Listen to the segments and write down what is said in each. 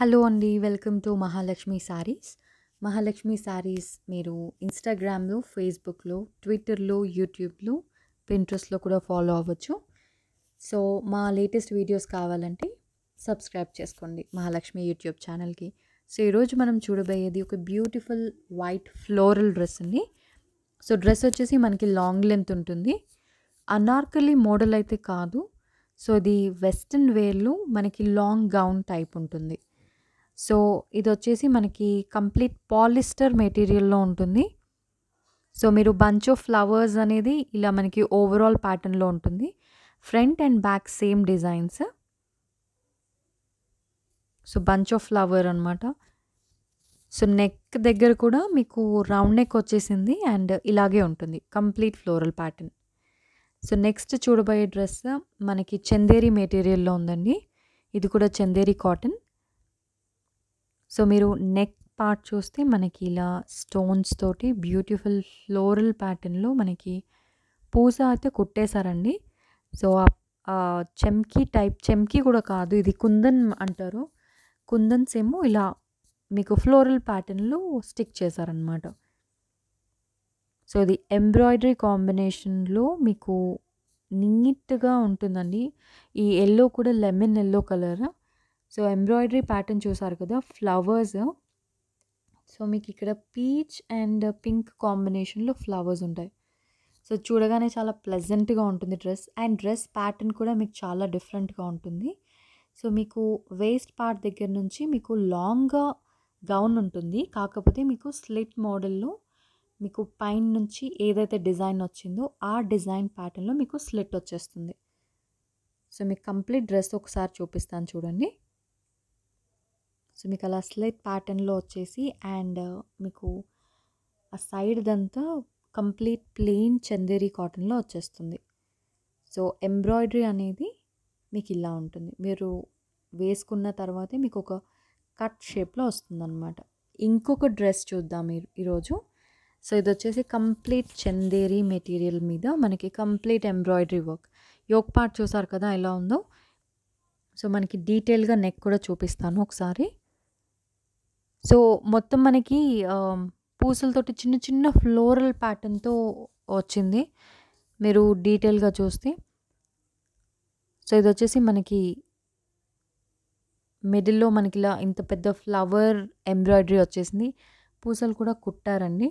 hello అండి welcome to Mahalakshmi sarees Mahalakshmi sarees మీరు ఇన్స్టాగ్రామ్లో ఫేస్బుక్లో ట్విట్టర్లో యూట్యూబ్లో పింట్రెస్ట్లో కూడా ఫాలో అవ్వచ్చు సో మా లేటెస్ట్ వీడియోస్ కావాలంటే సబ్స్క్రైబ్ చేసుకోండి మహాలక్ష్మి యూట్యూబ్ ఛానల్కి సో ఈరోజు మనం చూడబోయేది ఒక బ్యూటిఫుల్ వైట్ ఫ్లోరల్ డ్రెస్ అండి సో డ్రెస్ వచ్చేసి మనకి లాంగ్ లెంత్ ఉంటుంది అనార్కలి మోడల్ అయితే కాదు సో ఇది వెస్ట్రన్ వేర్లో మనకి లాంగ్ గౌన్ టైప్ ఉంటుంది సో ఇది వచ్చేసి మనకి కంప్లీట్ పాలిస్టర్ మెటీరియల్లో ఉంటుంది సో మీరు బంచ్ ఆఫ్ ఫ్లవర్స్ అనేది ఇలా మనకి ఓవరాల్ ప్యాటర్న్లో ఉంటుంది front and back same designs so bunch of flower అనమాట సో నెక్ దగ్గర కూడా మీకు రౌండ్ నెక్ వచ్చేసింది అండ్ ఇలాగే ఉంటుంది complete floral pattern so next చూడబోయే డ్రెస్ మనకి చందేరి మెటీరియల్లో ఉందండి ఇది కూడా చందేరి కాటన్ సో మీరు నెక్ పార్ట్ చూస్తే మనకి ఇలా స్టోన్స్ తోటి బ్యూటిఫుల్ ఫ్లోరల్ ప్యాటర్న్లో మనకి పూస అయితే కుట్టేశారండి సో ఆ చెమ్కీ టైప్ చెమ్కీ కూడా కాదు ఇది కుందన్ అంటారు కుందన్స్ ఏమో ఇలా మీకు ఫ్లోరల్ ప్యాటర్న్లో స్టిక్ చేశారనమాట సో ఇది ఎంబ్రాయిడరీ కాంబినేషన్లో మీకు నీట్గా ఉంటుందండి ఈ ఎల్లో కూడా lemon yellow colour so embroidery pattern చూసారు కదా ఫ్లవర్స్ సో మీకు ఇక్కడ పీచ్ అండ్ పింక్ కాంబినేషన్లో ఫ్లవర్స్ ఉంటాయి సో చూడగానే చాలా ప్లెజెంట్గా ఉంటుంది డ్రెస్ అండ్ డ్రెస్ ప్యాటర్న్ కూడా మీకు చాలా డిఫరెంట్గా ఉంటుంది సో మీకు వేస్ట్ పార్ట్ దగ్గర నుంచి మీకు లాంగ్గా గౌన్ ఉంటుంది కాకపోతే మీకు స్లిట్ మోడల్లో మీకు పైన నుంచి ఏదైతే డిజైన్ వచ్చిందో ఆ డిజైన్ ప్యాటర్న్లో మీకు స్లిట్ వచ్చేస్తుంది సో మీకు కంప్లీట్ డ్రెస్ ఒకసారి చూపిస్తాను చూడండి సో మీకు అలా స్లిట్ ప్యాటర్న్లో వచ్చేసి అండ్ మీకు ఆ సైడ్దంతా కంప్లీట్ ప్లెయిన్ చందేరీ కాటన్లో వచ్చేస్తుంది సో ఎంబ్రాయిడరీ అనేది మీకు ఇలా ఉంటుంది మీరు వేసుకున్న తర్వాతే మీకు ఒక కట్ షేప్లో వస్తుందన్నమాట ఇంకొక డ్రెస్ చూద్దాం మీరు ఈరోజు సో ఇది వచ్చేసి కంప్లీట్ చందేరీ మెటీరియల్ మీద మనకి complete embroidery work yoke part చూసారు కదా ఎలా ఉందో సో మనకి డీటెయిల్గా నెక్ కూడా చూపిస్తాను ఒకసారి సో మొత్తం మనకి పూసలతోటి చిన్న చిన్న ఫ్లోరల్ ప్యాటర్న్తో వచ్చింది మీరు డీటెయిల్గా చూస్తే సో ఇది వచ్చేసి మనకి మిడిల్లో మనకి ఇలా ఇంత పెద్ద ఫ్లవర్ ఎంబ్రాయిడరీ వచ్చేసింది పూసలు కూడా కుట్టారండి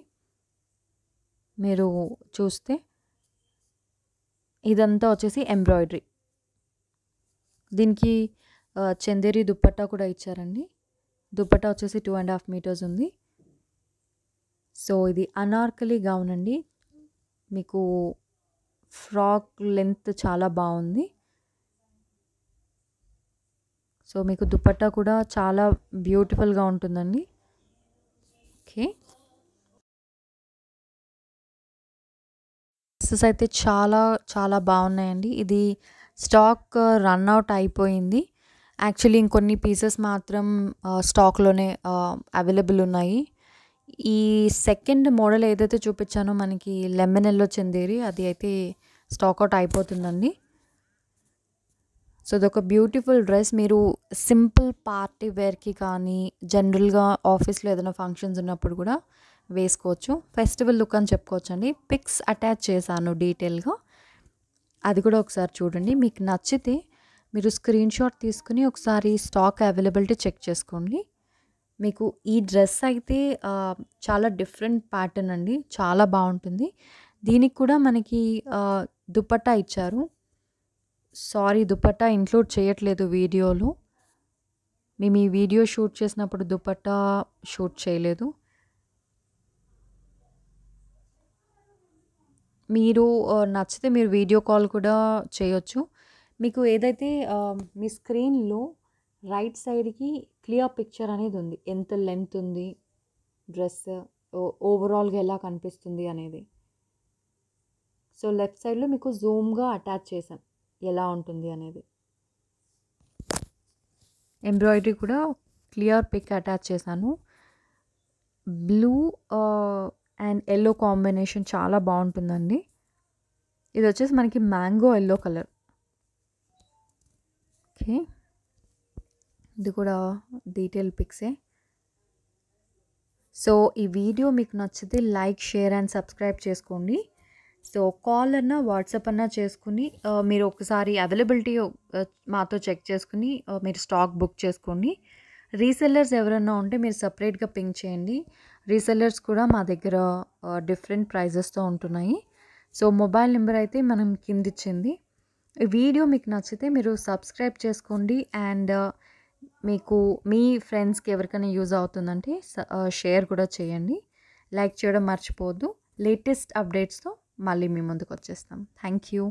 మీరు చూస్తే ఇదంతా వచ్చేసి ఎంబ్రాయిడరీ దీనికి చందేరి దుప్పట్టా కూడా ఇచ్చారండి దుప్పటా వచ్చేసి టూ అండ్ హాఫ్ మీటర్స్ ఉంది సో ఇది అనార్కలి గౌన్ అండి మీకు ఫ్రాక్ లెంత్ చాలా బాగుంది సో మీకు దుప్పట్టా కూడా చాలా బ్యూటిఫుల్గా ఉంటుందండి ఓకే డ్రెస్సెస్ అయితే చాలా చాలా బాగున్నాయండి ఇది స్టాక్ రన్ అవుట్ అయిపోయింది యాక్చువల్లీ ఇంకొన్ని పీసెస్ మాత్రం స్టాక్లోనే అవైలబుల్ ఉన్నాయి ఈ సెకండ్ మోడల్ ఏదైతే చూపించానో మనకి లెమన్ ఎల్లో చెందేరి అది అయితే స్టాక్అవుట్ అయిపోతుందండి సో ఒక బ్యూటిఫుల్ డ్రెస్ మీరు సింపుల్ పార్టీ వేర్కి కానీ జనరల్గా ఆఫీస్లో ఏదైనా ఫంక్షన్స్ ఉన్నప్పుడు కూడా వేసుకోవచ్చు ఫెస్టివల్ లుక్ అని చెప్పుకోవచ్చు అండి పిక్స్ అటాచ్ చేశాను డీటెయిల్గా అది కూడా ఒకసారి చూడండి మీకు నచ్చితే మీరు స్క్రీన్ షాట్ తీసుకుని ఒకసారి స్టాక్ అవైలబిలిటీ చెక్ చేసుకోండి మీకు ఈ డ్రెస్ అయితే చాలా డిఫరెంట్ ప్యాటర్న్ అండి చాలా బాగుంటుంది దీనికి కూడా మనకి దుపట్టా ఇచ్చారు సారీ దుపట్టా ఇంక్లూడ్ చేయట్లేదు వీడియోలో మేము ఈ వీడియో షూట్ చేసినప్పుడు దుపట్టా షూట్ చేయలేదు మీరు నచ్చితే మీరు వీడియో కాల్ కూడా చేయొచ్చు మీకు ఏదైతే మీ స్క్రీన్లో రైట్ సైడ్కి క్లియర్ పిక్చర్ అనేది ఉంది ఎంత లెంత్ ఉంది డ్రెస్ ఓవరాల్గా ఎలా కనిపిస్తుంది అనేది సో లెఫ్ట్ సైడ్లో మీకు జూమ్గా అటాచ్ చేశాను ఎలా ఉంటుంది అనేది ఎంబ్రాయిడరీ కూడా క్లియర్ పిక్ అటాచ్ చేశాను బ్లూ అండ్ ఎల్లో కాంబినేషన్ చాలా బాగుంటుందండి ఇది వచ్చేసి మనకి మ్యాంగో ఎల్లో కలర్ ఓకే ఇది కూడా డీటెయిల్ పిక్సే సో ఈ వీడియో మీకు నచ్చితే లైక్ షేర్ అండ్ సబ్స్క్రైబ్ చేసుకోండి సో కాల్ అన్నా వాట్సాప్ అన్నా చేసుకుని మీరు ఒకసారి అవైలబిలిటీ మాతో చెక్ చేసుకుని మీరు స్టాక్ బుక్ చేసుకోండి రీసెల్లర్స్ ఎవరన్నా ఉంటే మీరు సపరేట్గా పింక్ చేయండి రీసెల్లర్స్ కూడా మా దగ్గర డిఫరెంట్ ప్రైజెస్తో ఉంటున్నాయి సో మొబైల్ నెంబర్ అయితే మనం కిందిచ్చింది వీడియో మీకు నచ్చితే మీరు సబ్స్క్రైబ్ చేసుకోండి అండ్ uh, మీకు మీ ఫ్రెండ్స్కి ఎవరికైనా యూజ్ అవుతుందంటే uh, షేర్ కూడా చేయండి లైక్ చేయడం మర్చిపోవద్దు లేటెస్ట్ అప్డేట్స్తో మళ్ళీ మీ ముందుకు వచ్చేస్తాం థ్యాంక్ యూ